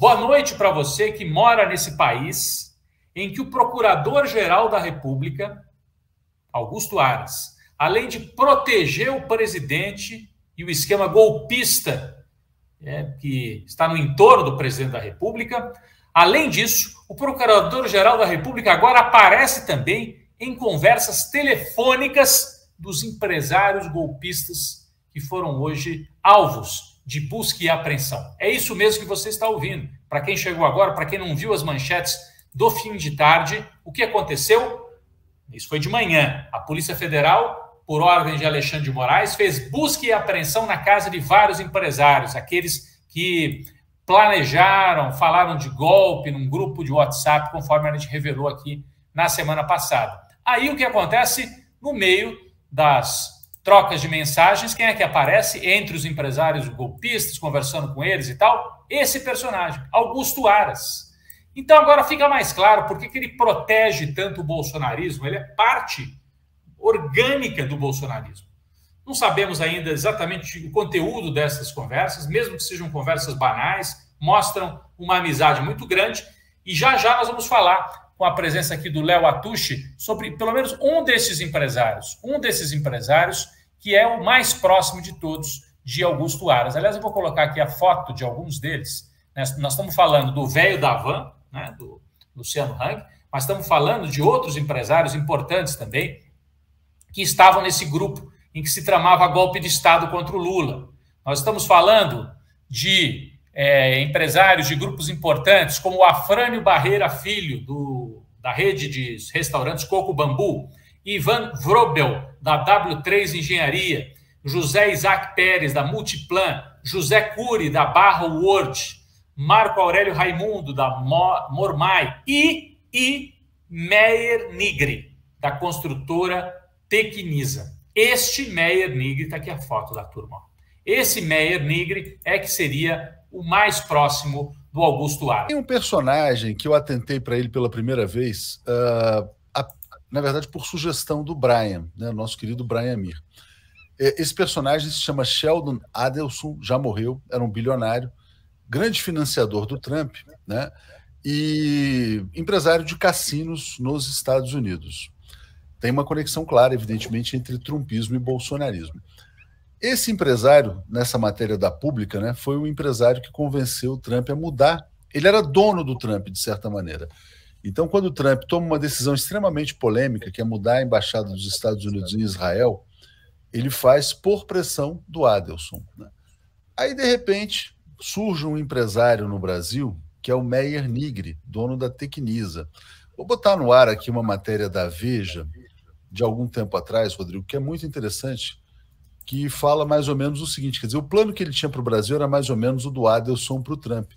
Boa noite para você que mora nesse país em que o Procurador-Geral da República, Augusto Aras, além de proteger o presidente e o esquema golpista é, que está no entorno do presidente da República, além disso, o Procurador-Geral da República agora aparece também em conversas telefônicas dos empresários golpistas que foram hoje alvos de busca e apreensão. É isso mesmo que você está ouvindo. Para quem chegou agora, para quem não viu as manchetes do fim de tarde, o que aconteceu? Isso foi de manhã. A Polícia Federal, por ordem de Alexandre de Moraes, fez busca e apreensão na casa de vários empresários, aqueles que planejaram, falaram de golpe num grupo de WhatsApp, conforme a gente revelou aqui na semana passada. Aí o que acontece no meio das trocas de mensagens, quem é que aparece entre os empresários golpistas, conversando com eles e tal? Esse personagem, Augusto Aras. Então agora fica mais claro por que, que ele protege tanto o bolsonarismo, ele é parte orgânica do bolsonarismo. Não sabemos ainda exatamente o conteúdo dessas conversas, mesmo que sejam conversas banais, mostram uma amizade muito grande e já já nós vamos falar com a presença aqui do Léo Atushi, sobre pelo menos um desses empresários, um desses empresários que é o mais próximo de todos de Augusto Aras. Aliás, eu vou colocar aqui a foto de alguns deles. Né? Nós estamos falando do velho da van, né, do Luciano Hang, mas estamos falando de outros empresários importantes também que estavam nesse grupo em que se tramava golpe de Estado contra o Lula. Nós estamos falando de é, empresários de grupos importantes, como o Afrânio Barreira Filho, do da rede de restaurantes Coco Bambu, Ivan Vrobel, da W3 Engenharia, José Isaac Pérez, da Multiplan, José Cury, da Barra World, Marco Aurélio Raimundo, da Mormai e, e Meyer Nigri, da construtora Tecnisa. Este Meyer Nigri, está aqui a foto da turma. Esse Meyer Nigri é que seria o mais próximo do Augusto Ara. Tem um personagem que eu atentei para ele pela primeira vez, uh, a, na verdade por sugestão do Brian, né, nosso querido Brian Mir. É, esse personagem se chama Sheldon Adelson, já morreu, era um bilionário, grande financiador do Trump, né? E empresário de cassinos nos Estados Unidos. Tem uma conexão clara, evidentemente, entre trumpismo e bolsonarismo. Esse empresário, nessa matéria da pública, né, foi o empresário que convenceu o Trump a mudar. Ele era dono do Trump, de certa maneira. Então, quando o Trump toma uma decisão extremamente polêmica, que é mudar a embaixada dos Estados Unidos em Israel, ele faz por pressão do Adelson. Né? Aí, de repente, surge um empresário no Brasil, que é o Meyer Nigri, dono da Tecnisa. Vou botar no ar aqui uma matéria da Veja, de algum tempo atrás, Rodrigo, que é muito interessante que fala mais ou menos o seguinte: quer dizer, o plano que ele tinha para o Brasil era mais ou menos o do Adelson para o Trump.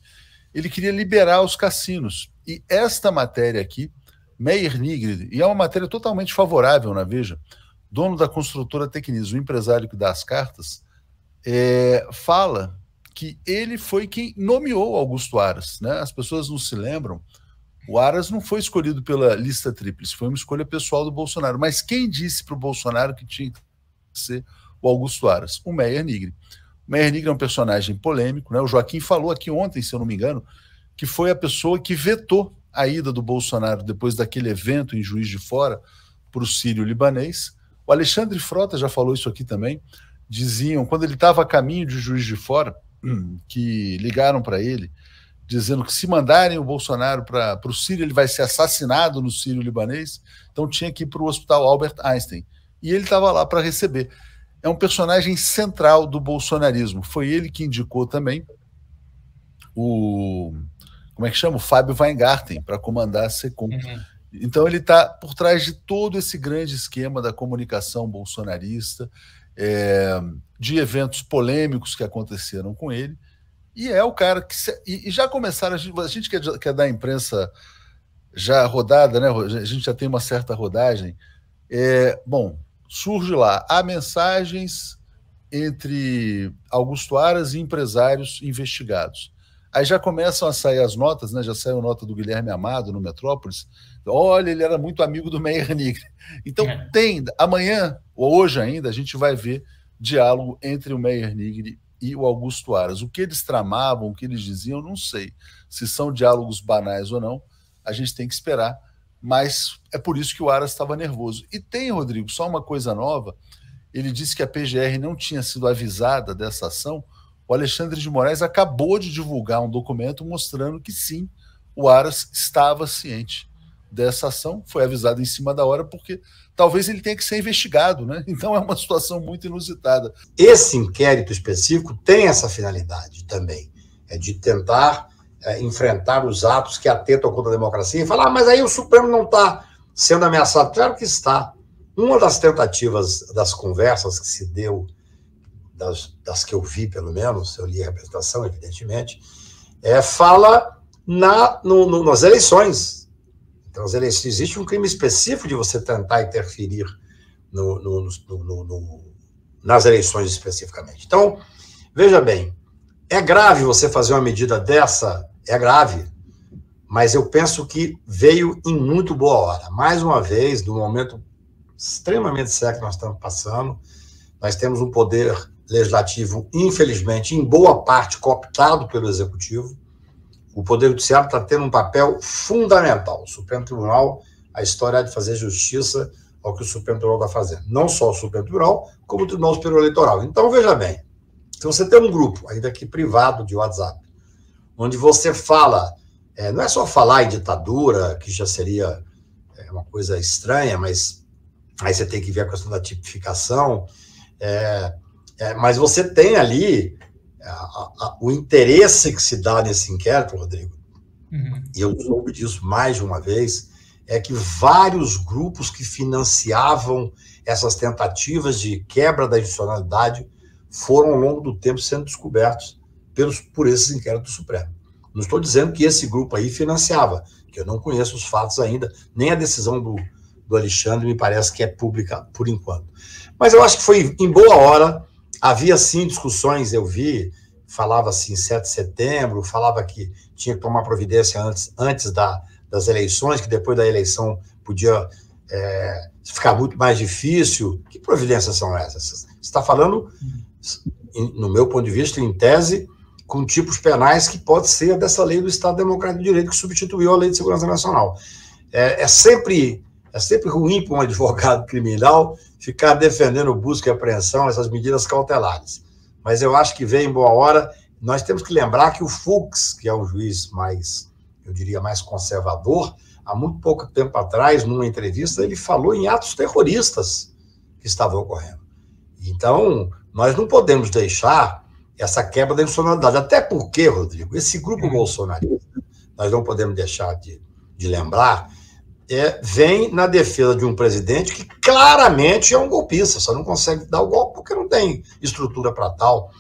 Ele queria liberar os cassinos. E esta matéria aqui, Meyer Nigrid, e é uma matéria totalmente favorável na né, Veja, dono da construtora Tecnis, o empresário que dá as cartas, é, fala que ele foi quem nomeou Augusto Aras. Né? As pessoas não se lembram. O Aras não foi escolhido pela lista tríplice, foi uma escolha pessoal do Bolsonaro. Mas quem disse para o Bolsonaro que tinha que ser o Augusto Aras, o Meyer Nigri. O Meyer Nigri é um personagem polêmico, né? O Joaquim falou aqui ontem, se eu não me engano, que foi a pessoa que vetou a ida do Bolsonaro depois daquele evento em Juiz de Fora para o Sírio Libanês. O Alexandre Frota já falou isso aqui também. Diziam, quando ele estava a caminho de Juiz de Fora, que ligaram para ele dizendo que se mandarem o Bolsonaro para o Sírio, ele vai ser assassinado no Sírio libanês, então tinha que ir para o hospital Albert Einstein. E ele estava lá para receber é um personagem central do bolsonarismo. Foi ele que indicou também o. Como é que chama? O Fábio Weingarten para comandar a SECOM. Uhum. Então ele está por trás de todo esse grande esquema da comunicação bolsonarista, é, de eventos polêmicos que aconteceram com ele. E é o cara que. Se, e, e, já começaram. A gente, a gente quer, é quer é dar a imprensa já rodada, né? A gente já tem uma certa rodagem. É, bom, surge lá: há mensagens entre Augusto Aras e empresários investigados. Aí já começam a sair as notas, né? Já saiu a nota do Guilherme Amado no Metrópolis. Olha, ele era muito amigo do Meyer Nigre. Então é. tem, amanhã, ou hoje ainda, a gente vai ver diálogo entre o Meyer Nigre e o Augusto Aras. O que eles tramavam, o que eles diziam, não sei. Se são diálogos banais ou não, a gente tem que esperar mas é por isso que o Aras estava nervoso. E tem, Rodrigo, só uma coisa nova. Ele disse que a PGR não tinha sido avisada dessa ação. O Alexandre de Moraes acabou de divulgar um documento mostrando que sim, o Aras estava ciente dessa ação, foi avisado em cima da hora, porque talvez ele tenha que ser investigado, né? Então é uma situação muito inusitada. Esse inquérito específico tem essa finalidade também, é de tentar é, enfrentar os atos que atentam contra a democracia e falar, ah, mas aí o Supremo não está sendo ameaçado. Claro que está. Uma das tentativas das conversas que se deu, das, das que eu vi, pelo menos, eu li a representação, evidentemente, é, fala na, no, no, nas eleições. Então, as eleições, existe um crime específico de você tentar interferir no, no, nas eleições especificamente. Então, veja bem, é grave você fazer uma medida dessa é grave, mas eu penso que veio em muito boa hora. Mais uma vez, do momento extremamente sério que nós estamos passando, nós temos um poder legislativo, infelizmente, em boa parte cooptado pelo executivo. O poder judiciário está tendo um papel fundamental. O Supremo Tribunal, a história é de fazer justiça ao que o Supremo Tribunal está fazendo. Não só o Supremo Tribunal, como o Tribunal Superior Eleitoral. Então, veja bem, se você tem um grupo, ainda que privado de WhatsApp, onde você fala, é, não é só falar em ditadura, que já seria é, uma coisa estranha, mas aí você tem que ver a questão da tipificação, é, é mas você tem ali é, a, a, o interesse que se dá nesse inquérito, Rodrigo, uhum. e eu soube disso mais de uma vez, é que vários grupos que financiavam essas tentativas de quebra da institucionalidade foram, ao longo do tempo, sendo descobertos pelos, por esses inquéritos do Supremo. Não estou dizendo que esse grupo aí financiava, que eu não conheço os fatos ainda, nem a decisão do, do Alexandre me parece que é pública por enquanto. Mas eu acho que foi em boa hora, havia sim discussões, eu vi, falava assim 7 de setembro, falava que tinha que tomar providência antes, antes da, das eleições, que depois da eleição podia é, ficar muito mais difícil. Que providências são essas? Você está falando, hum. no meu ponto de vista, em tese, com tipos penais que pode ser dessa lei do Estado Democrático de Direito que substituiu a Lei de Segurança Nacional. É, é sempre é sempre ruim para um advogado criminal ficar defendendo busca e apreensão, essas medidas cautelares. Mas eu acho que vem em boa hora. Nós temos que lembrar que o Fux, que é um juiz mais, eu diria, mais conservador, há muito pouco tempo atrás, numa entrevista, ele falou em atos terroristas que estavam ocorrendo. Então, nós não podemos deixar essa quebra da insonoridade. Até porque, Rodrigo, esse grupo bolsonarista, nós não podemos deixar de, de lembrar, é, vem na defesa de um presidente que claramente é um golpista, só não consegue dar o golpe porque não tem estrutura para tal.